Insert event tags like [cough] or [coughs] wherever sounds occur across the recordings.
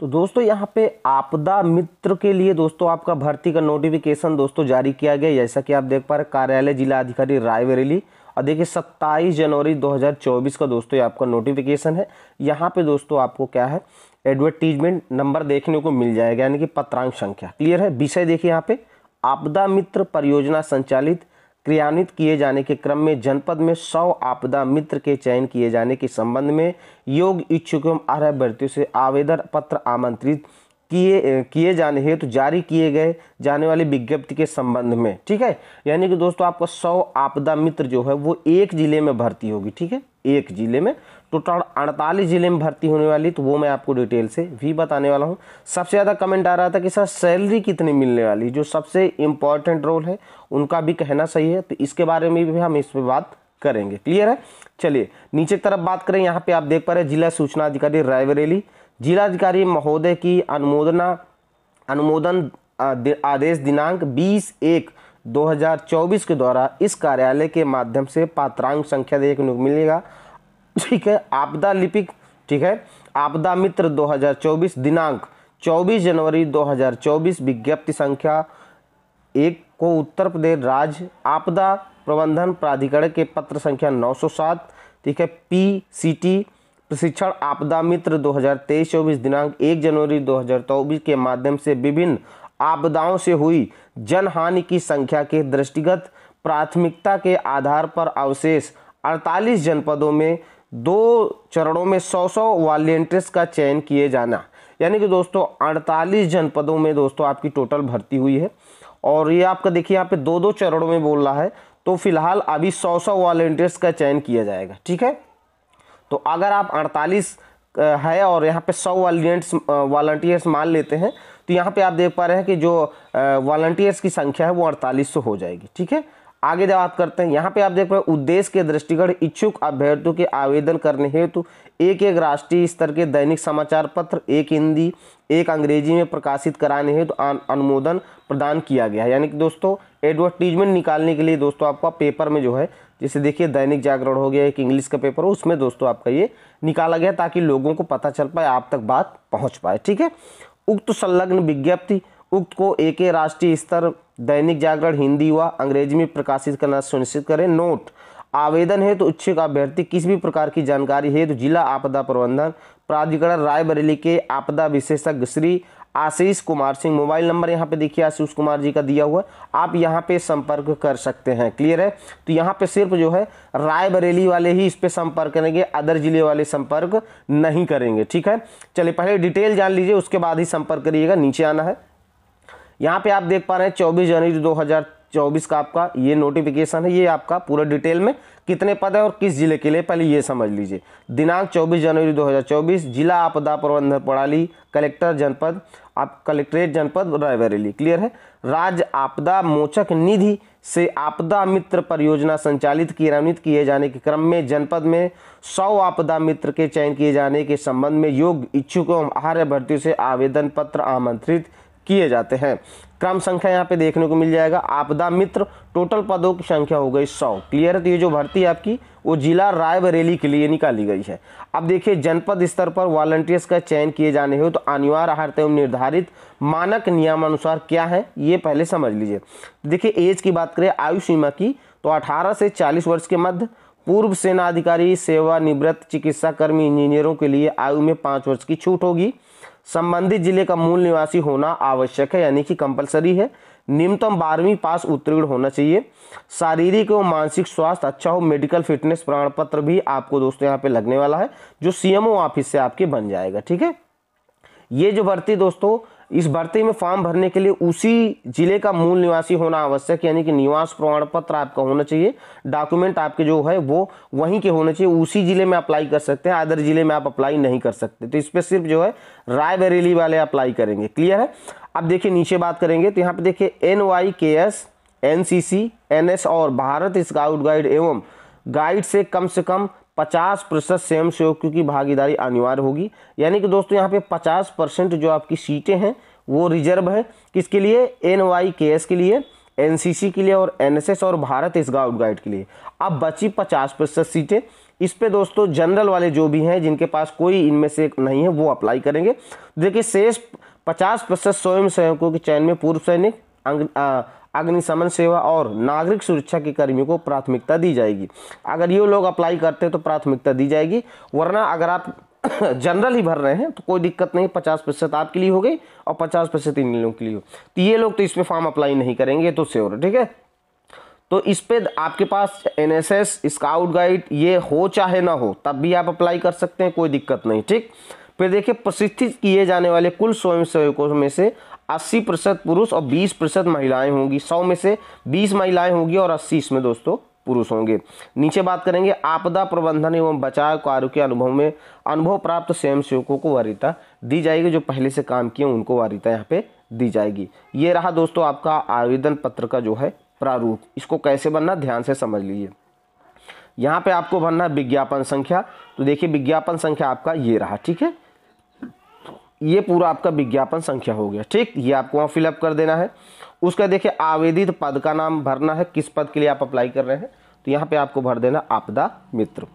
तो दोस्तों यहाँ पे आपदा मित्र के लिए दोस्तों आपका भर्ती का नोटिफिकेशन दोस्तों जारी किया गया जैसा कि आप देख पा रहे कार्यालय जिला अधिकारी रायबरेली और देखिए 27 जनवरी 2024 का दोस्तों ये आपका नोटिफिकेशन है यहाँ पे दोस्तों आपको क्या है एडवर्टीजमेंट नंबर देखने को मिल जाएगा यानी कि पत्रांक संख्या क्लियर है विषय देखिए यहाँ पे आपदा मित्र परियोजना संचालित क्रियान्वित किए जाने के क्रम में जनपद में सौ आपदा मित्र के चयन किए जाने के संबंध में योग इच्छुक एवं अर्ह व्यक्तियों से आवेदन पत्र आमंत्रित किए किए जाने हेतु तो जारी किए गए जाने वाली विज्ञप्ति के संबंध में ठीक है यानी कि दोस्तों आपका सौ आपदा मित्र जो है वो एक ज़िले में भर्ती होगी ठीक है एक ज़िले में टोटल अड़तालीस ज़िले में भर्ती होने वाली तो वो मैं आपको डिटेल से भी बताने वाला हूँ सबसे ज़्यादा कमेंट आ रहा था कि सर सैलरी कितनी मिलने वाली जो सबसे इम्पॉर्टेंट रोल है उनका भी कहना सही है तो इसके बारे में भी हम इस पर बात करेंगे क्लियर है चलिए नीचे की तरफ बात करें यहाँ पे आप देख पा रहे हैं जिला सूचना अधिकारी रायबरेली जिलाधिकारी महोदय की अनुमोदना अनुमोदन आदेश दिनांक 20 एक 2024 के द्वारा इस कार्यालय के माध्यम से पात्रांक संख्या देखने को मिलेगा ठीक है आपदा लिपिक ठीक है आपदा मित्र 2024 दिनांक 24 जनवरी 2024 विज्ञप्ति संख्या एक को उत्तर प्रदेश राज्य आपदा प्रबंधन प्राधिकरण के पत्र संख्या 907 ठीक है पी सी टी प्रशिक्षण आपदा मित्र 2023-24 दिनांक 1 जनवरी 2024 के माध्यम से विभिन्न आपदाओं से हुई जन हानि की संख्या के दृष्टिगत प्राथमिकता के आधार पर अवशेष 48 जनपदों में दो चरणों में 100 सौ वॉलेंटियर्स का चयन किए जाना यानी कि दोस्तों 48 जनपदों में दोस्तों आपकी टोटल भर्ती हुई है और ये आपका देखिए यहाँ पे दो दो चरणों में बोल रहा है तो फिलहाल अभी 100 सौ वॉलेंटियर्स का चयन किया जाएगा ठीक है तो अगर आप 48 है और यहाँ पे 100 वॉल्टियर्स वॉल्टियर्स मान लेते हैं तो यहाँ पे आप देख पा रहे हैं कि जो वॉल्टियर्स की संख्या है वो अड़तालीस हो जाएगी ठीक है आगे जब बात करते हैं यहाँ पे आप देख रहे हैं उद्देश्य के दृष्टिकोण इच्छुक अभ्यर्थियों के आवेदन करने हेतु एक एक राष्ट्रीय स्तर के दैनिक समाचार पत्र एक हिंदी एक अंग्रेजी में प्रकाशित कराने हेतु अनुमोदन प्रदान किया गया है यानी कि दोस्तों एडवर्टीजमेंट निकालने के लिए दोस्तों आपका पेपर में जो है जैसे देखिए दैनिक जागरण हो गया एक इंग्लिश का पेपर हो उसमें दोस्तों आपका ये निकाला गया ताकि लोगों को पता चल पाए आप तक बात पहुँच पाए ठीक है उक्त संलग्न विज्ञप्ति उक्त को एक राष्ट्रीय स्तर दैनिक जागरण हिंदी व अंग्रेजी में प्रकाशित करना सुनिश्चित करें नोट आवेदन है तो इच्छुक अभ्यर्थी किसी भी प्रकार की जानकारी है तो जिला आपदा प्रबंधन प्राधिकरण रायबरेली के आपदा विशेषज्ञ श्री आशीष कुमार सिंह मोबाइल नंबर यहाँ पे देखिए आशीष कुमार जी का दिया हुआ आप यहाँ पे संपर्क कर सकते हैं क्लियर है तो यहाँ पे सिर्फ जो है रायबरेली वाले ही इस पे संपर्क करेंगे अदर जिले वाले संपर्क नहीं करेंगे ठीक है चलिए पहले डिटेल जान लीजिए उसके बाद ही संपर्क करिएगा नीचे आना है यहाँ पे आप देख पा रहे हैं चौबीस जनवरी दो हज़ार चौबीस का आपका ये नोटिफिकेशन है ये आपका पूरा डिटेल में कितने पद है और किस जिले के लिए पहले ये समझ लीजिए दिनांक 24 जनवरी 2024 जिला आपदा प्रबंधन प्रणाली कलेक्टर जनपद आप कलेक्ट्रेट जनपद रायबरेली क्लियर है राज्य आपदा मोचक निधि से आपदा मित्र परियोजना संचालित क्रियान्वित किए जाने के क्रम में जनपद में सौ आपदा मित्र के चयन किए जाने के संबंध में योग्य इच्छुकों आहार्य भर्ती से आवेदन पत्र आमंत्रित किए जाते हैं क्रम संख्या यहाँ पे देखने को मिल जाएगा आपदा मित्र टोटल पदों की संख्या हो गई सौ क्लियर है तो ये जो भर्ती है आपकी वो जिला रायबरेली के लिए निकाली गई है अब देखिए जनपद स्तर पर वॉलंटियर्स का चयन किए जाने हो तो अनिवार्य आहार एवं निर्धारित मानक नियमानुसार क्या है ये पहले समझ लीजिए देखिए एज की बात करें आयु सीमा की तो अठारह से चालीस वर्ष के मध्य पूर्व सेना अधिकारी सेवानिवृत्त चिकित्सा कर्मी इंजीनियरों के लिए आयु में पाँच वर्ष की छूट होगी संबंधित जिले का मूल निवासी होना आवश्यक है यानी कि कंपलसरी है न्यूनतम बारहवीं पास उत्तीर्ण होना चाहिए शारीरिक एवं मानसिक स्वास्थ्य अच्छा हो मेडिकल फिटनेस प्रमाण पत्र भी आपको दोस्तों यहाँ पे लगने वाला है जो सीएमओ ऑफिस से आपके बन जाएगा ठीक है ये जो भर्ती दोस्तों इस भर्ती में फॉर्म भरने के लिए उसी जिले का मूल निवासी होना आवश्यक यानी कि निवास प्रमाण पत्र आपका होना चाहिए डॉक्यूमेंट आपके जो है वो वहीं के होने चाहिए उसी जिले में अप्लाई कर सकते हैं अदर जिले में आप अप्लाई नहीं कर सकते तो इस पर सिर्फ जो है रायबरेली वाले अप्लाई करेंगे क्लियर है अब देखिए नीचे बात करेंगे तो यहाँ पर देखिए N Y K S N C C N S और भारत स्काउट गाइड एवं गाइड से कम से कम पचास प्रतिशत स्वयं सेवकों की भागीदारी अनिवार्य होगी यानी कि दोस्तों यहाँ पे पचास परसेंट जो आपकी सीटें हैं वो रिजर्व है किसके लिए एन वाई के एस के लिए एन सी सी के लिए और एन एस एस और भारत स्काउट गाइड के लिए अब बची पचास प्रतिशत सीटें इस पे दोस्तों जनरल वाले जो भी हैं जिनके पास कोई इनमें से नहीं है वो अप्लाई करेंगे देखिए शेष पचास प्रतिशत स्वयं सेवकों के चयन में पूर्व सैनिक अग्निशमन सेवा और नागरिक सुरक्षा के कर्मियों को प्राथमिकता दी जाएगी अगर ये लोग अप्लाई करते हैं तो प्राथमिकता दी जाएगी वरना अगर आप जनरल [coughs] ही भर रहे हैं तो कोई दिक्कत नहीं पचास प्रतिशत आपके लिए हो गई और पचास प्रतिशत इन लोगों के लिए हो तो ये लोग तो इसमें फॉर्म अप्लाई नहीं करेंगे तो सेवर ठीक है तो इस पर आपके पास N S S scout guide ये हो चाहे ना हो तब भी आप अप्लाई कर सकते हैं कोई दिक्कत नहीं ठीक फिर देखिए प्रशिक्षित किए जाने वाले कुल स्वयंसेवकों में से अस्सी प्रतिशत पुरुष और बीस प्रतिशत महिलाएं होंगी सौ में से बीस महिलाएं होंगी और अस्सी इसमें दोस्तों पुरुष होंगे नीचे बात करेंगे आपदा प्रबंधन एवं बचाव कार्य के अनुभव में अनुभव प्राप्त स्वयंसेवकों को वारिता दी जाएगी जो पहले से काम किए उनको वारिता यहाँ पे दी जाएगी ये रहा दोस्तों आपका आवेदन पत्र का जो है प्रारूप इसको कैसे बनना ध्यान से समझ लीजिए यहाँ पे आपको भरना विज्ञापन संख्या तो देखिए विज्ञापन संख्या आपका ये रहा ठीक है ये पूरा आपका विज्ञापन संख्या हो गया ठीक ये आपको वहाँ फिलअप कर देना है उसका देखिए आवेदित पद का नाम भरना है किस पद के लिए आप अप्लाई कर रहे हैं तो यहाँ पे आपको भर देना आपदा मित्र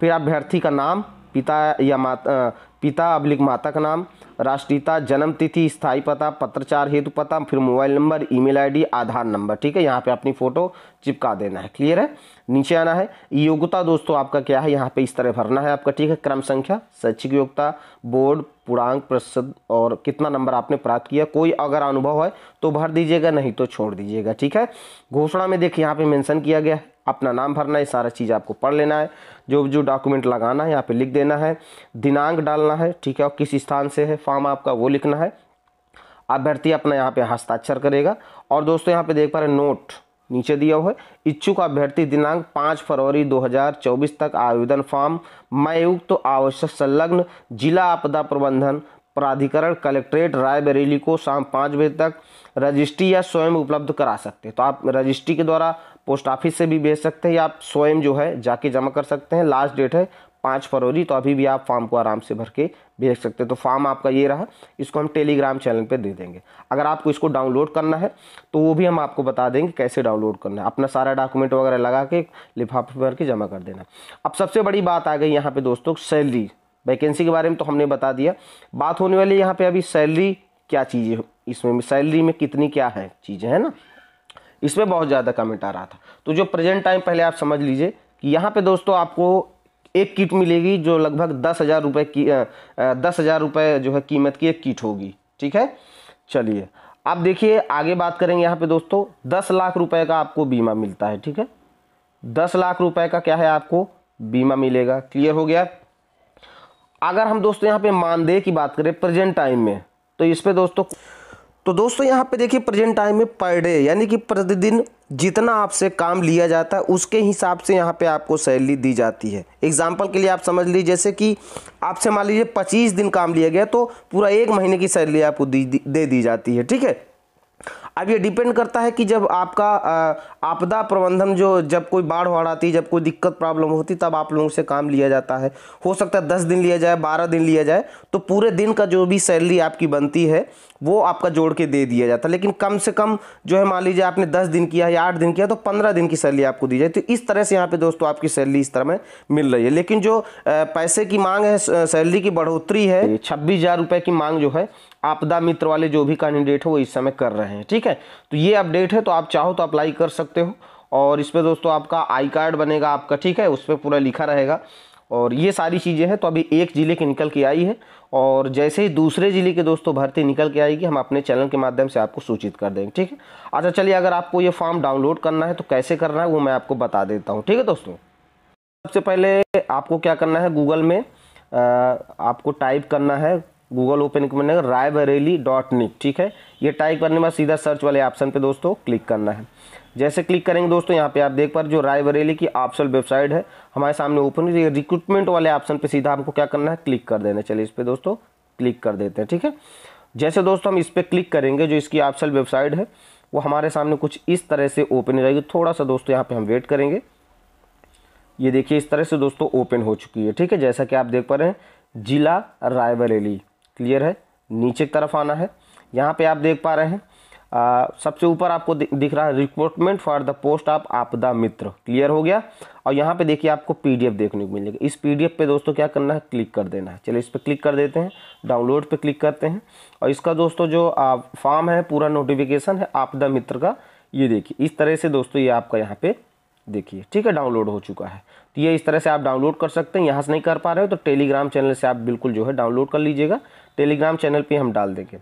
फिर अभ्यर्थी का नाम पिता या माता पिता अब्लिक माता का नाम राष्ट्रीयता जन्म तिथि स्थायी पता पत्रचार हेतु पता फिर mobile number email ID Aadhaar number ठीक है यहाँ पे अपनी फ़ोटो चिपका देना है क्लियर है नीचे आना है योग्यता दोस्तों आपका क्या है यहाँ पे इस तरह भरना है आपका ठीक है क्रम संख्या शैक्षिक योग्यता बोर्ड पूर्णांक प्रतिशत और कितना नंबर आपने प्राप्त किया कोई अगर अनुभव है तो भर दीजिएगा नहीं तो छोड़ दीजिएगा ठीक है घोषणा में देखिए यहाँ पे मेंशन किया गया है अपना नाम भरना है सारा चीज़ आपको पढ़ लेना है जो जो डॉक्यूमेंट लगाना है यहाँ पर लिख देना है दिनांक डालना है ठीक है और किस स्थान से है फॉर्म आपका वो लिखना है अभ्यर्थी अपना यहाँ पर हस्ताक्षर करेगा और दोस्तों यहाँ पे देख पा रहे नोट नीचे दिया हुआ है इच्छुक अभ्यर्थी दिनांक पाँच फरवरी 2024 तक आवेदन फॉर्म मयुक्त तो आवश्यक संलग्न जिला आपदा प्रबंधन प्राधिकरण कलेक्ट्रेट रायबरेली को शाम पाँच बजे तक रजिस्ट्री या स्वयं उपलब्ध करा सकते हैं तो आप रजिस्ट्री के द्वारा पोस्ट ऑफिस से भी भेज सकते हैं या आप स्वयं जो है जाके जमा कर सकते हैं लास्ट डेट है पाँच फरवरी तो अभी भी आप फॉर्म को आराम से भर के भेज सकते हैं तो फॉर्म आपका ये रहा इसको हम टेलीग्राम चैनल पे दे देंगे अगर आपको इसको डाउनलोड करना है तो वो भी हम आपको बता देंगे कैसे डाउनलोड करना है अपना सारा डॉक्यूमेंट वगैरह लगा के लिफाफे भर के जमा कर देना अब सबसे बड़ी बात आ गई यहाँ पर दोस्तों सैलरी वैकेंसी के बारे में तो हमने बता दिया बात होने वाली यहाँ पर अभी सैलरी क्या चीज़ें इसमें सैलरी में कितनी क्या है चीज़ें है ना इसमें बहुत ज़्यादा कमेंट आ रहा था तो जो प्रेजेंट टाइम पहले आप समझ लीजिए कि यहाँ पे दोस्तों आपको एक किट मिलेगी जो लगभग दस हज़ार रुपये की दस हज़ार रुपये जो है कीमत की एक किट होगी ठीक है चलिए अब देखिए आगे बात करेंगे यहाँ पे दोस्तों दस लाख रुपए का आपको बीमा मिलता है ठीक है दस लाख रुपए का क्या है आपको बीमा मिलेगा क्लियर हो गया अगर हम दोस्तों यहाँ पे मानदेय की बात करें प्रेजेंट टाइम में तो इस पर दोस्तों तो दोस्तों यहाँ पे देखिए प्रेजेंट टाइम में पर डे यानी कि प्रतिदिन जितना आपसे काम लिया जाता है उसके हिसाब से यहाँ पे आपको सैलरी दी जाती है एग्जाम्पल के लिए आप समझ लीजिए जैसे कि आपसे मान लीजिए पच्चीस दिन काम लिया गया तो पूरा एक महीने की सैलरी आपको दी दे दी जाती है ठीक है अब ये डिपेंड करता है कि जब आपका आपदा प्रबंधन जो जब कोई बाढ़ वाड़ आती जब कोई दिक्कत प्रॉब्लम होती तब आप लोगों से काम लिया जाता है हो सकता है दस दिन लिया जाए बारह दिन लिया जाए तो पूरे दिन का जो भी सैलरी आपकी बनती है वो आपका जोड़ के दे दिया जाता है लेकिन कम से कम जो है मान लीजिए आपने दस दिन किया या आठ दिन किया तो पंद्रह दिन की सैलरी आपको दी जाए तो इस तरह से यहाँ पे दोस्तों आपकी सैलरी इस तरह में मिल रही है लेकिन जो पैसे की मांग है सैलरी की बढ़ोतरी है छब्बीस हज़ार रुपये की मांग जो है आपदा मित्र वाले जो भी कैंडिडेट हो वो इस समय कर रहे हैं ठीक है है तो ये अपडेट है तो आप चाहो तो अप्लाई कर सकते हो और इस पर दोस्तों आपका आई कार्ड बनेगा आपका ठीक है उस पर पूरा लिखा रहेगा और ये सारी चीज़ें हैं तो अभी एक ज़िले की निकल के आई है और जैसे ही दूसरे ज़िले के दोस्तों भर्ती निकल के आएगी हम अपने चैनल के माध्यम से आपको सूचित कर देंगे ठीक है अच्छा चलिए अगर आपको ये फॉर्म डाउनलोड करना है तो कैसे करना है वो मैं आपको बता देता हूँ ठीक है दोस्तों सबसे पहले आपको क्या करना है गूगल में आ, आपको टाइप करना है Google open Rae Bareli dot nic ठीक है ये टाइप करने में सीधा सर्च वाले ऑप्शन पे दोस्तों क्लिक करना है जैसे क्लिक करेंगे दोस्तों यहाँ पे आप देख पा रहे जो बरेली की ऑप्शन वेबसाइट है हमारे सामने ओपन हुई रिक्रूटमेंट वाले ऑप्शन पे सीधा हमको क्या करना है क्लिक कर देना चलिए इस पर दोस्तों क्लिक कर देते हैं ठीक है जैसे दोस्तों हम इस पर क्लिक करेंगे जो इसकी ऑप्शन वेबसाइट है वो हमारे सामने कुछ इस तरह से ओपन हो जाएगी थोड़ा सा दोस्तों यहाँ पर हम वेट करेंगे ये देखिए इस तरह से दोस्तों ओपन हो चुकी है ठीक है जैसा कि आप देख पा रहे हैं जिला रायबरेली क्लियर है नीचे की तरफ आना है यहाँ पे आप देख पा रहे हैं आ, सबसे ऊपर आपको दिख रहा है recruitment for the post of Aapda Mitra clear हो गया और यहाँ पे देखिए आपको पीडीएफ देखने को मिलेगा इस पीडीएफ पे दोस्तों क्या करना है क्लिक कर देना है चलिए इस पर क्लिक कर देते हैं डाउनलोड पे क्लिक करते हैं और इसका दोस्तों जो फॉर्म है पूरा नोटिफिकेशन है आपदा मित्र का ये देखिए इस तरह से दोस्तों ये आपका यहाँ पे देखिए ठीक है डाउनलोड हो चुका है तो ये इस तरह से आप डाउनलोड कर सकते हैं यहाँ से नहीं कर पा रहे हो तो टेलीग्राम चैनल से आप बिल्कुल जो है डाउनलोड कर लीजिएगा टेलीग्राम चैनल पे हम डाल देंगे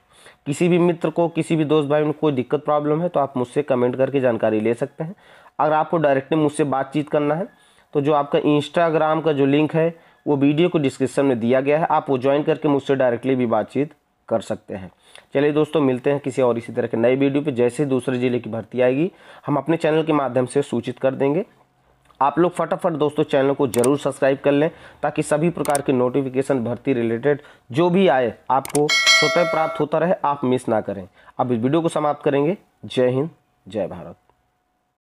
किसी भी मित्र को किसी भी दोस्त भाई में कोई दिक्कत प्रॉब्लम है तो आप मुझसे कमेंट करके जानकारी ले सकते हैं अगर आपको डायरेक्टली मुझसे बातचीत करना है तो जो आपका इंस्टाग्राम का जो लिंक है वो वीडियो को डिस्क्रिप्शन में दिया गया है आप वो ज्वाइन करके मुझसे डायरेक्टली भी बातचीत कर सकते हैं चलिए दोस्तों मिलते हैं किसी और इसी तरह के नए वीडियो पे जैसे दूसरे ज़िले की भर्ती आएगी हम अपने चैनल के माध्यम से सूचित कर देंगे आप लोग फटाफट दोस्तों चैनल को जरूर सब्सक्राइब कर लें ताकि सभी प्रकार के नोटिफिकेशन भर्ती रिलेटेड जो भी आए आपको स्वतः प्राप्त होता रहे आप मिस ना करें अब इस वीडियो को समाप्त करेंगे जय हिंद जय भारत